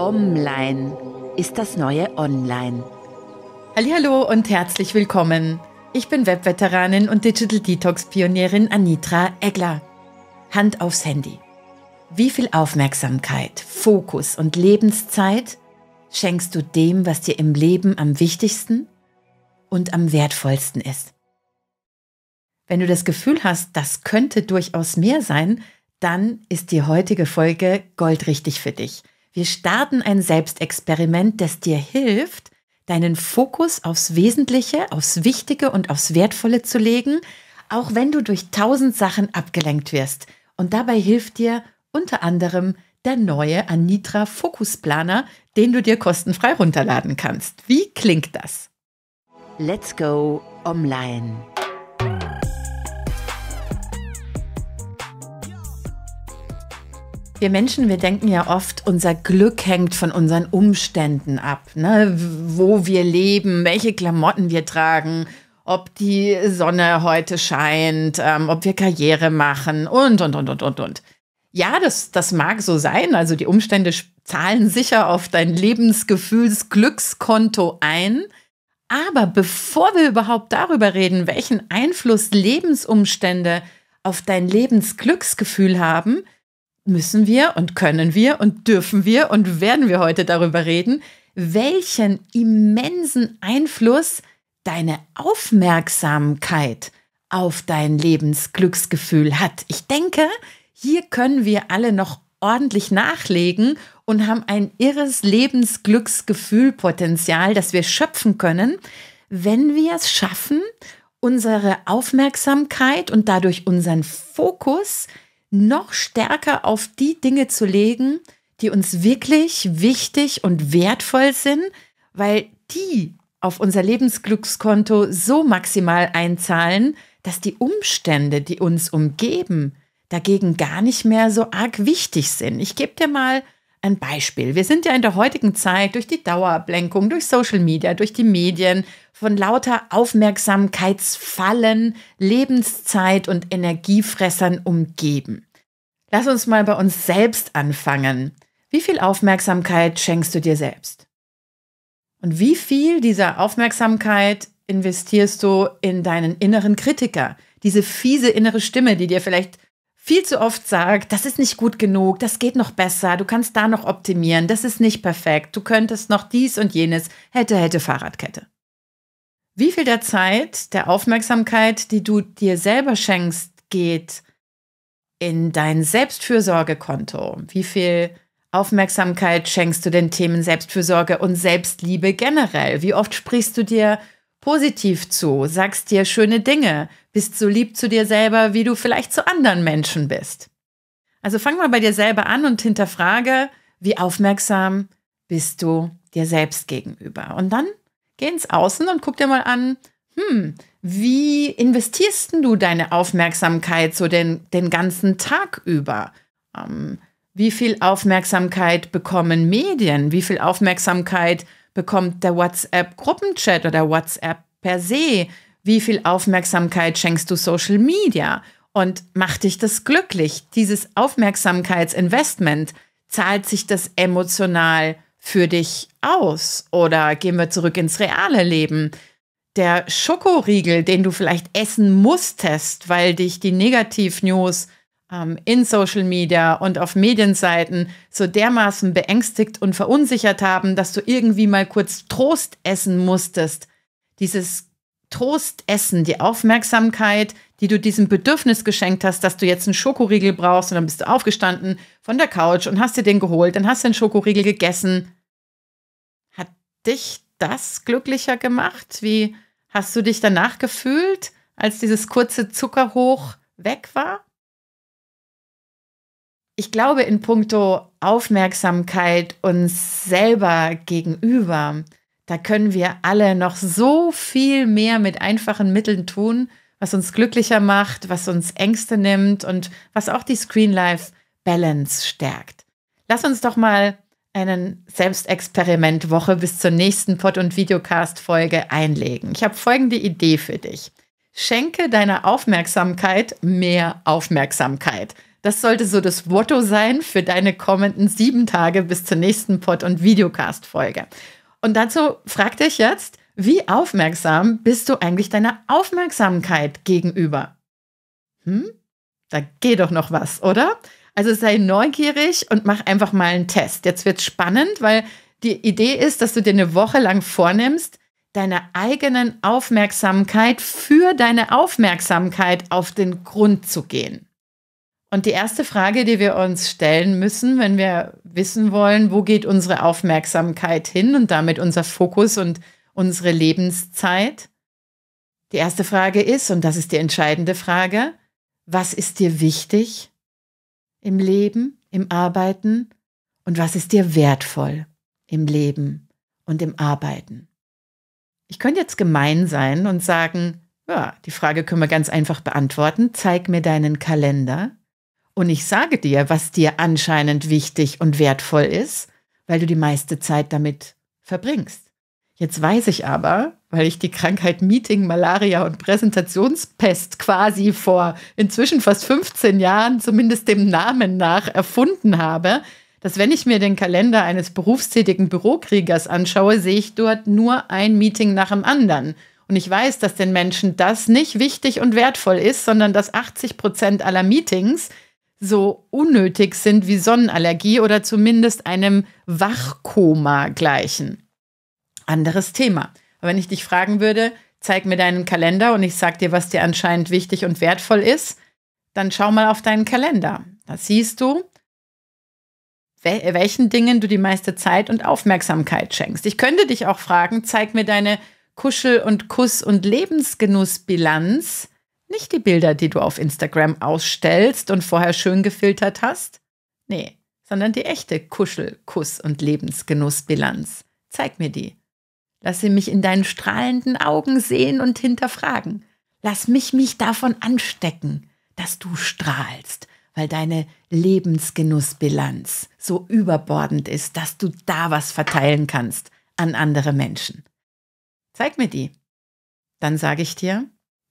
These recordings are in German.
Online ist das neue Online. Hallo und herzlich willkommen. Ich bin Webveteranin und Digital Detox Pionierin Anitra Egler. Hand aufs Handy. Wie viel Aufmerksamkeit, Fokus und Lebenszeit schenkst du dem, was dir im Leben am wichtigsten und am wertvollsten ist? Wenn du das Gefühl hast, das könnte durchaus mehr sein, dann ist die heutige Folge goldrichtig für dich. Wir starten ein Selbstexperiment, das dir hilft, deinen Fokus aufs Wesentliche, aufs Wichtige und aufs Wertvolle zu legen, auch wenn du durch tausend Sachen abgelenkt wirst. Und dabei hilft dir unter anderem der neue Anitra Fokusplaner, den du dir kostenfrei runterladen kannst. Wie klingt das? Let's go online. Wir Menschen, wir denken ja oft, unser Glück hängt von unseren Umständen ab. Ne? Wo wir leben, welche Klamotten wir tragen, ob die Sonne heute scheint, ähm, ob wir Karriere machen und, und, und, und, und, und. Ja, das, das mag so sein. Also die Umstände zahlen sicher auf dein Lebensgefühlsglückskonto ein. Aber bevor wir überhaupt darüber reden, welchen Einfluss Lebensumstände auf dein Lebensglücksgefühl haben, müssen wir und können wir und dürfen wir und werden wir heute darüber reden, welchen immensen Einfluss deine Aufmerksamkeit auf dein Lebensglücksgefühl hat. Ich denke, hier können wir alle noch ordentlich nachlegen und haben ein irres Lebensglücksgefühlpotenzial, das wir schöpfen können, wenn wir es schaffen, unsere Aufmerksamkeit und dadurch unseren Fokus noch stärker auf die Dinge zu legen, die uns wirklich wichtig und wertvoll sind, weil die auf unser Lebensglückskonto so maximal einzahlen, dass die Umstände, die uns umgeben, dagegen gar nicht mehr so arg wichtig sind. Ich gebe dir mal ein Beispiel. Wir sind ja in der heutigen Zeit durch die Dauerablenkung, durch Social Media, durch die Medien von lauter Aufmerksamkeitsfallen, Lebenszeit und Energiefressern umgeben. Lass uns mal bei uns selbst anfangen. Wie viel Aufmerksamkeit schenkst du dir selbst? Und wie viel dieser Aufmerksamkeit investierst du in deinen inneren Kritiker? Diese fiese innere Stimme, die dir vielleicht viel zu oft sagt, das ist nicht gut genug, das geht noch besser, du kannst da noch optimieren, das ist nicht perfekt, du könntest noch dies und jenes, hätte, hätte Fahrradkette. Wie viel der Zeit, der Aufmerksamkeit, die du dir selber schenkst, geht in dein Selbstfürsorgekonto? Wie viel Aufmerksamkeit schenkst du den Themen Selbstfürsorge und Selbstliebe generell? Wie oft sprichst du dir positiv zu, sagst dir schöne Dinge, bist so lieb zu dir selber, wie du vielleicht zu anderen Menschen bist? Also fang mal bei dir selber an und hinterfrage, wie aufmerksam bist du dir selbst gegenüber? Und dann geh ins Außen und guck dir mal an, hm, wie investierst du deine Aufmerksamkeit so den, den ganzen Tag über? Ähm, wie viel Aufmerksamkeit bekommen Medien? Wie viel Aufmerksamkeit bekommt der WhatsApp-Gruppenchat oder WhatsApp per se? Wie viel Aufmerksamkeit schenkst du Social Media? Und macht dich das glücklich? Dieses Aufmerksamkeitsinvestment, zahlt sich das emotional für dich aus? Oder gehen wir zurück ins reale Leben? der Schokoriegel, den du vielleicht essen musstest, weil dich die Negativ-News ähm, in Social Media und auf Medienseiten so dermaßen beängstigt und verunsichert haben, dass du irgendwie mal kurz Trost essen musstest. Dieses Trostessen, die Aufmerksamkeit, die du diesem Bedürfnis geschenkt hast, dass du jetzt einen Schokoriegel brauchst und dann bist du aufgestanden von der Couch und hast dir den geholt, dann hast du den Schokoriegel gegessen, hat dich das glücklicher gemacht? Wie hast du dich danach gefühlt, als dieses kurze Zuckerhoch weg war? Ich glaube, in puncto Aufmerksamkeit uns selber gegenüber, da können wir alle noch so viel mehr mit einfachen Mitteln tun, was uns glücklicher macht, was uns Ängste nimmt und was auch die Screen Life Balance stärkt. Lass uns doch mal einen Selbstexperimentwoche bis zur nächsten Pod- und Videocast-Folge einlegen. Ich habe folgende Idee für dich. Schenke deiner Aufmerksamkeit mehr Aufmerksamkeit. Das sollte so das Motto sein für deine kommenden sieben Tage bis zur nächsten Pod- und Videocast-Folge. Und dazu frag dich jetzt, wie aufmerksam bist du eigentlich deiner Aufmerksamkeit gegenüber? Hm? Da geht doch noch was, oder? Also sei neugierig und mach einfach mal einen Test. Jetzt wird spannend, weil die Idee ist, dass du dir eine Woche lang vornimmst, deine eigenen Aufmerksamkeit für deine Aufmerksamkeit auf den Grund zu gehen. Und die erste Frage, die wir uns stellen müssen, wenn wir wissen wollen, wo geht unsere Aufmerksamkeit hin und damit unser Fokus und unsere Lebenszeit? Die erste Frage ist, und das ist die entscheidende Frage, was ist dir wichtig? im Leben, im Arbeiten und was ist dir wertvoll im Leben und im Arbeiten. Ich könnte jetzt gemein sein und sagen, ja, die Frage können wir ganz einfach beantworten, zeig mir deinen Kalender und ich sage dir, was dir anscheinend wichtig und wertvoll ist, weil du die meiste Zeit damit verbringst. Jetzt weiß ich aber, weil ich die Krankheit Meeting, Malaria und Präsentationspest quasi vor inzwischen fast 15 Jahren zumindest dem Namen nach erfunden habe, dass wenn ich mir den Kalender eines berufstätigen Bürokriegers anschaue, sehe ich dort nur ein Meeting nach dem anderen. Und ich weiß, dass den Menschen das nicht wichtig und wertvoll ist, sondern dass 80 Prozent aller Meetings so unnötig sind wie Sonnenallergie oder zumindest einem Wachkoma gleichen anderes Thema. Aber wenn ich dich fragen würde, zeig mir deinen Kalender und ich sag dir, was dir anscheinend wichtig und wertvoll ist, dann schau mal auf deinen Kalender. Da siehst du, welchen Dingen du die meiste Zeit und Aufmerksamkeit schenkst. Ich könnte dich auch fragen, zeig mir deine Kuschel- und Kuss- und Lebensgenussbilanz, nicht die Bilder, die du auf Instagram ausstellst und vorher schön gefiltert hast. Nee, sondern die echte Kuschel-, Kuss- und Lebensgenussbilanz. Zeig mir die. Lass sie mich in deinen strahlenden Augen sehen und hinterfragen. Lass mich mich davon anstecken, dass du strahlst, weil deine Lebensgenussbilanz so überbordend ist, dass du da was verteilen kannst an andere Menschen. Zeig mir die. Dann sage ich dir,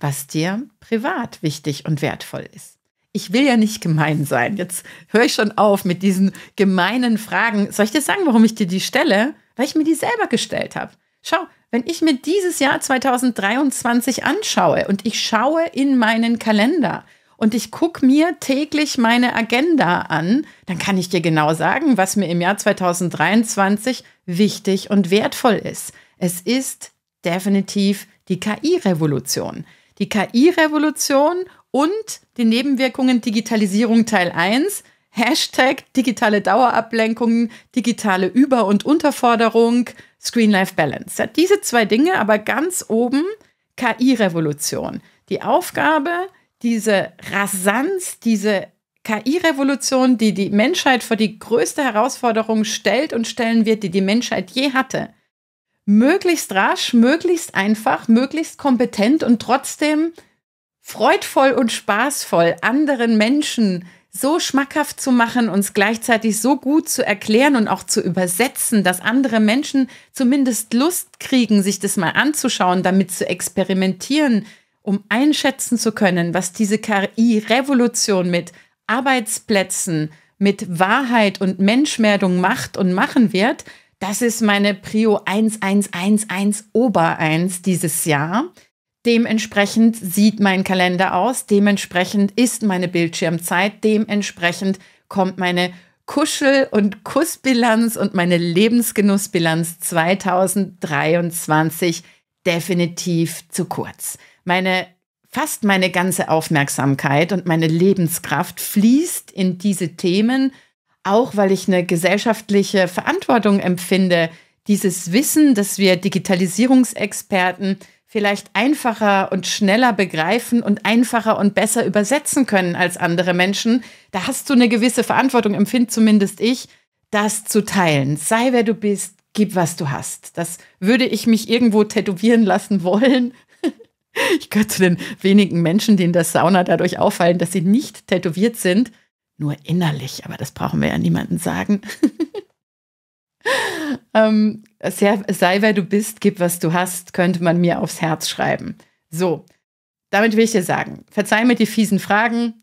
was dir privat wichtig und wertvoll ist. Ich will ja nicht gemein sein. Jetzt höre ich schon auf mit diesen gemeinen Fragen. Soll ich dir sagen, warum ich dir die stelle? Weil ich mir die selber gestellt habe. Schau, wenn ich mir dieses Jahr 2023 anschaue und ich schaue in meinen Kalender und ich gucke mir täglich meine Agenda an, dann kann ich dir genau sagen, was mir im Jahr 2023 wichtig und wertvoll ist. Es ist definitiv die KI-Revolution. Die KI-Revolution und die Nebenwirkungen Digitalisierung Teil 1 Hashtag digitale Dauerablenkungen, digitale Über- und Unterforderung, Screen-Life-Balance. Ja, diese zwei Dinge, aber ganz oben KI-Revolution. Die Aufgabe, diese Rasanz, diese KI-Revolution, die die Menschheit vor die größte Herausforderung stellt und stellen wird, die die Menschheit je hatte. Möglichst rasch, möglichst einfach, möglichst kompetent und trotzdem freudvoll und spaßvoll anderen Menschen so schmackhaft zu machen, uns gleichzeitig so gut zu erklären und auch zu übersetzen, dass andere Menschen zumindest Lust kriegen, sich das mal anzuschauen, damit zu experimentieren, um einschätzen zu können, was diese KI-Revolution mit Arbeitsplätzen, mit Wahrheit und Menschwerdung macht und machen wird. Das ist meine Prio 1111 Ober 1 dieses Jahr. Dementsprechend sieht mein Kalender aus, dementsprechend ist meine Bildschirmzeit, dementsprechend kommt meine Kuschel- und Kussbilanz und meine Lebensgenussbilanz 2023 definitiv zu kurz. Meine fast meine ganze Aufmerksamkeit und meine Lebenskraft fließt in diese Themen, auch weil ich eine gesellschaftliche Verantwortung empfinde, dieses Wissen, dass wir Digitalisierungsexperten vielleicht einfacher und schneller begreifen und einfacher und besser übersetzen können als andere Menschen. Da hast du eine gewisse Verantwortung, empfinde zumindest ich, das zu teilen. Sei wer du bist, gib was du hast. Das würde ich mich irgendwo tätowieren lassen wollen. Ich gehöre zu den wenigen Menschen, denen das Sauna dadurch auffallen, dass sie nicht tätowiert sind. Nur innerlich, aber das brauchen wir ja niemandem sagen. ähm, sei wer du bist, gib was du hast, könnte man mir aufs Herz schreiben. So, damit will ich dir sagen, verzeih mir die fiesen Fragen.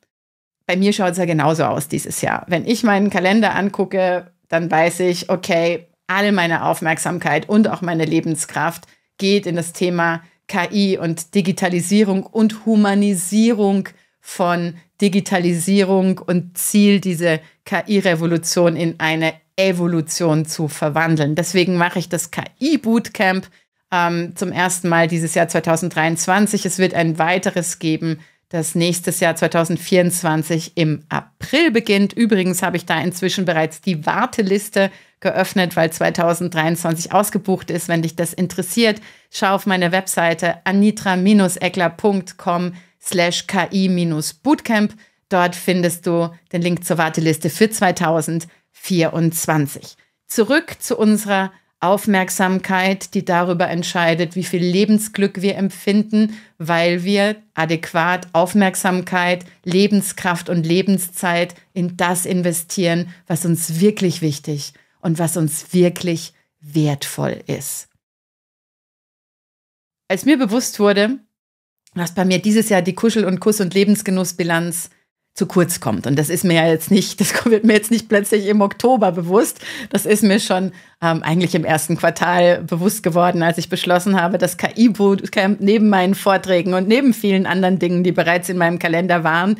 Bei mir schaut es ja genauso aus dieses Jahr. Wenn ich meinen Kalender angucke, dann weiß ich, okay, all meine Aufmerksamkeit und auch meine Lebenskraft geht in das Thema KI und Digitalisierung und Humanisierung von Digitalisierung und Ziel, diese KI-Revolution in eine Evolution zu verwandeln. Deswegen mache ich das KI-Bootcamp ähm, zum ersten Mal dieses Jahr 2023. Es wird ein weiteres geben, das nächstes Jahr 2024 im April beginnt. Übrigens habe ich da inzwischen bereits die Warteliste geöffnet, weil 2023 ausgebucht ist. Wenn dich das interessiert, schau auf meine Webseite anitra-eckler.com slash ki-bootcamp. Dort findest du den Link zur Warteliste für 2023. 24. Zurück zu unserer Aufmerksamkeit, die darüber entscheidet, wie viel Lebensglück wir empfinden, weil wir adäquat Aufmerksamkeit, Lebenskraft und Lebenszeit in das investieren, was uns wirklich wichtig und was uns wirklich wertvoll ist. Als mir bewusst wurde, dass bei mir dieses Jahr die Kuschel- und Kuss- und Lebensgenussbilanz zu kurz kommt. Und das ist mir ja jetzt nicht, das wird mir jetzt nicht plötzlich im Oktober bewusst. Das ist mir schon ähm, eigentlich im ersten Quartal bewusst geworden, als ich beschlossen habe, das KI-Bootcamp neben meinen Vorträgen und neben vielen anderen Dingen, die bereits in meinem Kalender waren,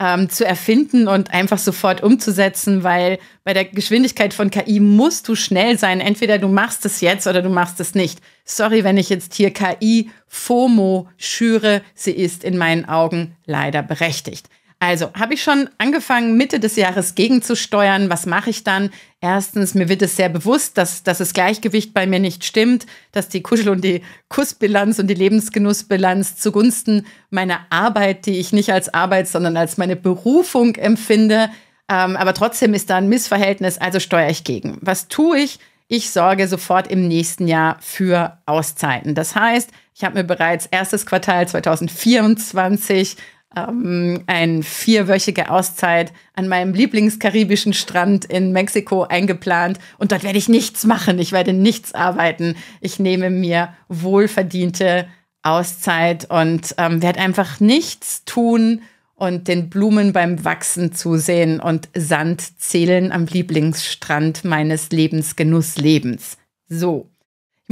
ähm, zu erfinden und einfach sofort umzusetzen, weil bei der Geschwindigkeit von KI musst du schnell sein. Entweder du machst es jetzt oder du machst es nicht. Sorry, wenn ich jetzt hier KI FOMO schüre, sie ist in meinen Augen leider berechtigt. Also, habe ich schon angefangen, Mitte des Jahres gegenzusteuern? Was mache ich dann? Erstens, mir wird es sehr bewusst, dass, dass das Gleichgewicht bei mir nicht stimmt, dass die Kuschel- und die Kussbilanz und die Lebensgenussbilanz zugunsten meiner Arbeit, die ich nicht als Arbeit, sondern als meine Berufung empfinde, ähm, aber trotzdem ist da ein Missverhältnis, also steuere ich gegen. Was tue ich? Ich sorge sofort im nächsten Jahr für Auszeiten. Das heißt, ich habe mir bereits erstes Quartal 2024 ähm, eine vierwöchige Auszeit an meinem Lieblingskaribischen Strand in Mexiko eingeplant und dort werde ich nichts machen, ich werde nichts arbeiten. Ich nehme mir wohlverdiente Auszeit und ähm, werde einfach nichts tun und den Blumen beim Wachsen zusehen und Sand zählen am Lieblingsstrand meines Lebensgenusslebens. So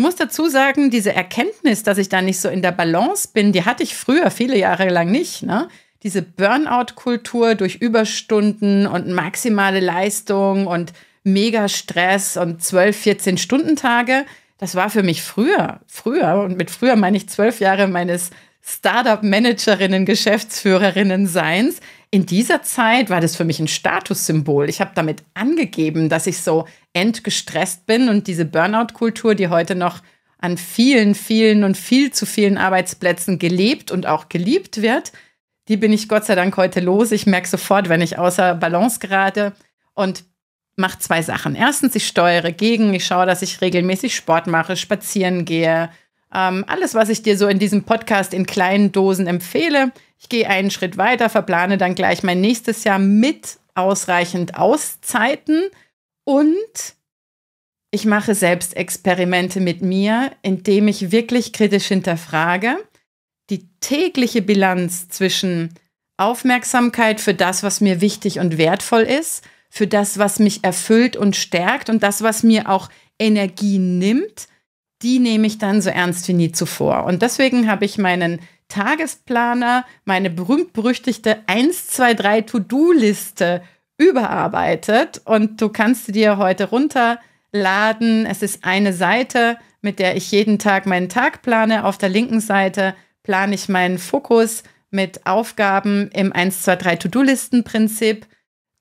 muss dazu sagen, diese Erkenntnis, dass ich da nicht so in der Balance bin, die hatte ich früher viele Jahre lang nicht. Ne? Diese Burnout-Kultur durch Überstunden und maximale Leistung und Megastress Stress und 12, 14 Tage, das war für mich früher. Früher, und mit früher meine ich zwölf Jahre meines Startup-Managerinnen, Geschäftsführerinnen-Seins in dieser Zeit war das für mich ein Statussymbol. Ich habe damit angegeben, dass ich so entgestresst bin und diese Burnout-Kultur, die heute noch an vielen, vielen und viel zu vielen Arbeitsplätzen gelebt und auch geliebt wird, die bin ich Gott sei Dank heute los. Ich merke sofort, wenn ich außer Balance gerade und mache zwei Sachen. Erstens, ich steuere gegen, ich schaue, dass ich regelmäßig Sport mache, spazieren gehe, ähm, alles, was ich dir so in diesem Podcast in kleinen Dosen empfehle. Ich gehe einen Schritt weiter, verplane dann gleich mein nächstes Jahr mit ausreichend Auszeiten und ich mache selbst Experimente mit mir, indem ich wirklich kritisch hinterfrage die tägliche Bilanz zwischen Aufmerksamkeit für das, was mir wichtig und wertvoll ist, für das, was mich erfüllt und stärkt und das, was mir auch Energie nimmt die nehme ich dann so ernst wie nie zuvor. Und deswegen habe ich meinen Tagesplaner, meine berühmt-berüchtigte 1, 2, 3 To-Do-Liste überarbeitet und du kannst sie dir heute runterladen. Es ist eine Seite, mit der ich jeden Tag meinen Tag plane. Auf der linken Seite plane ich meinen Fokus mit Aufgaben im 1, 2, 3 To-Do-Listen-Prinzip.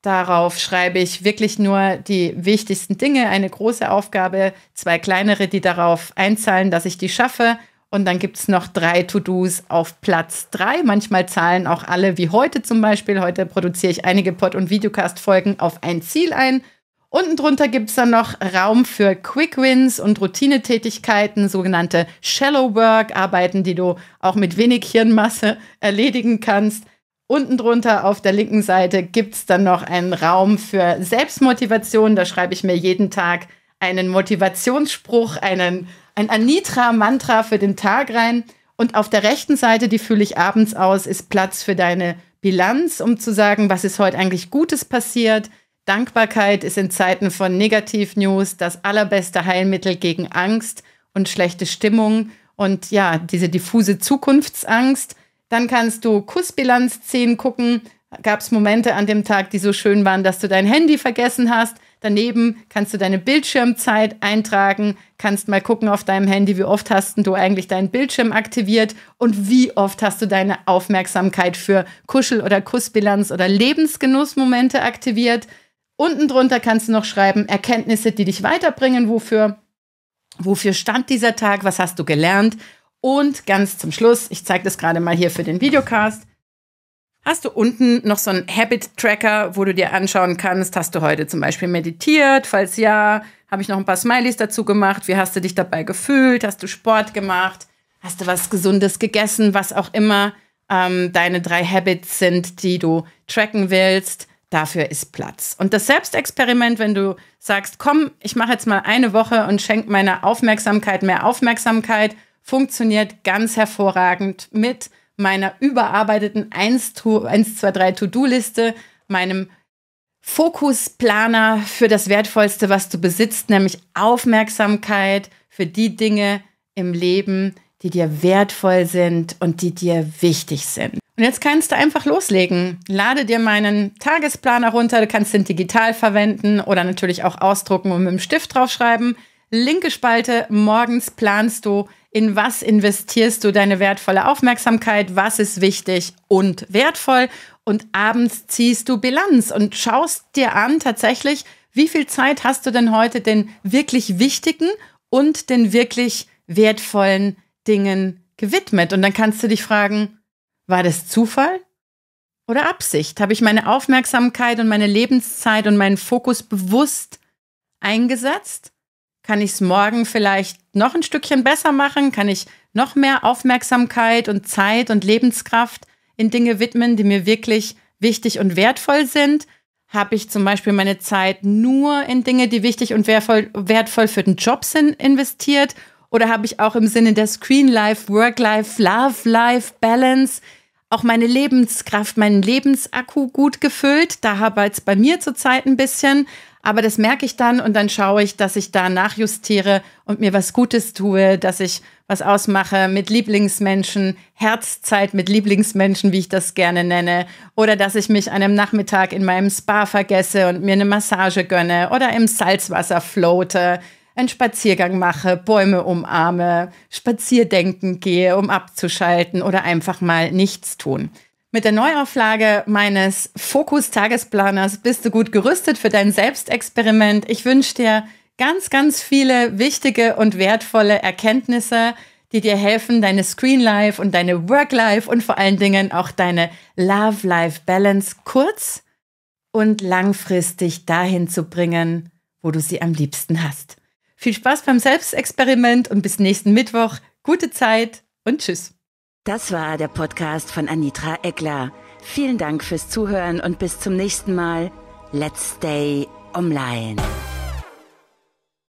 Darauf schreibe ich wirklich nur die wichtigsten Dinge, eine große Aufgabe, zwei kleinere, die darauf einzahlen, dass ich die schaffe. Und dann gibt es noch drei To-Dos auf Platz drei. Manchmal zahlen auch alle, wie heute zum Beispiel. Heute produziere ich einige Pod- und Videocast-Folgen auf ein Ziel ein. Unten drunter gibt es dann noch Raum für Quick Wins und Routinetätigkeiten, sogenannte Shallow Work, Arbeiten, die du auch mit wenig Hirnmasse erledigen kannst. Unten drunter auf der linken Seite gibt es dann noch einen Raum für Selbstmotivation. Da schreibe ich mir jeden Tag einen Motivationsspruch, einen, ein Anitra-Mantra für den Tag rein. Und auf der rechten Seite, die fühle ich abends aus, ist Platz für deine Bilanz, um zu sagen, was ist heute eigentlich Gutes passiert. Dankbarkeit ist in Zeiten von Negativ-News das allerbeste Heilmittel gegen Angst und schlechte Stimmung und ja, diese diffuse Zukunftsangst. Dann kannst du Kussbilanz-Szenen gucken. Gab es Momente an dem Tag, die so schön waren, dass du dein Handy vergessen hast. Daneben kannst du deine Bildschirmzeit eintragen, kannst mal gucken auf deinem Handy, wie oft hast du eigentlich deinen Bildschirm aktiviert und wie oft hast du deine Aufmerksamkeit für Kuschel- oder Kussbilanz oder Lebensgenussmomente aktiviert. Unten drunter kannst du noch schreiben, Erkenntnisse, die dich weiterbringen, wofür, wofür stand dieser Tag, was hast du gelernt und ganz zum Schluss, ich zeige das gerade mal hier für den Videocast, hast du unten noch so einen Habit-Tracker, wo du dir anschauen kannst, hast du heute zum Beispiel meditiert? Falls ja, habe ich noch ein paar Smileys dazu gemacht. Wie hast du dich dabei gefühlt? Hast du Sport gemacht? Hast du was Gesundes gegessen? Was auch immer ähm, deine drei Habits sind, die du tracken willst. Dafür ist Platz. Und das Selbstexperiment, wenn du sagst, komm, ich mache jetzt mal eine Woche und schenke meiner Aufmerksamkeit mehr Aufmerksamkeit – funktioniert ganz hervorragend mit meiner überarbeiteten 1, 2, 3 To-Do-Liste, meinem Fokusplaner für das Wertvollste, was du besitzt, nämlich Aufmerksamkeit für die Dinge im Leben, die dir wertvoll sind und die dir wichtig sind. Und jetzt kannst du einfach loslegen. Lade dir meinen Tagesplaner runter, du kannst ihn digital verwenden oder natürlich auch ausdrucken und mit dem Stift draufschreiben. Linke Spalte, morgens planst du, in was investierst du deine wertvolle Aufmerksamkeit, was ist wichtig und wertvoll. Und abends ziehst du Bilanz und schaust dir an tatsächlich, wie viel Zeit hast du denn heute den wirklich wichtigen und den wirklich wertvollen Dingen gewidmet. Und dann kannst du dich fragen, war das Zufall oder Absicht? Habe ich meine Aufmerksamkeit und meine Lebenszeit und meinen Fokus bewusst eingesetzt? Kann ich es morgen vielleicht noch ein Stückchen besser machen? Kann ich noch mehr Aufmerksamkeit und Zeit und Lebenskraft in Dinge widmen, die mir wirklich wichtig und wertvoll sind? Habe ich zum Beispiel meine Zeit nur in Dinge, die wichtig und wertvoll, wertvoll für den Job sind, investiert? Oder habe ich auch im Sinne der Screen Life, Work Life, Love Life, Balance auch meine Lebenskraft, meinen Lebensakku gut gefüllt? Da habe es bei mir zurzeit ein bisschen aber das merke ich dann und dann schaue ich, dass ich da nachjustiere und mir was Gutes tue, dass ich was ausmache mit Lieblingsmenschen, Herzzeit mit Lieblingsmenschen, wie ich das gerne nenne. Oder dass ich mich an einem Nachmittag in meinem Spa vergesse und mir eine Massage gönne oder im Salzwasser floate, einen Spaziergang mache, Bäume umarme, Spazierdenken gehe, um abzuschalten oder einfach mal nichts tun. Mit der Neuauflage meines Fokus-Tagesplaners bist du gut gerüstet für dein Selbstexperiment. Ich wünsche dir ganz, ganz viele wichtige und wertvolle Erkenntnisse, die dir helfen, deine Screen-Life und deine Work-Life und vor allen Dingen auch deine Love-Life-Balance kurz und langfristig dahin zu bringen, wo du sie am liebsten hast. Viel Spaß beim Selbstexperiment und bis nächsten Mittwoch. Gute Zeit und tschüss. Das war der Podcast von Anitra Eckler. Vielen Dank fürs Zuhören und bis zum nächsten Mal. Let's Stay Online.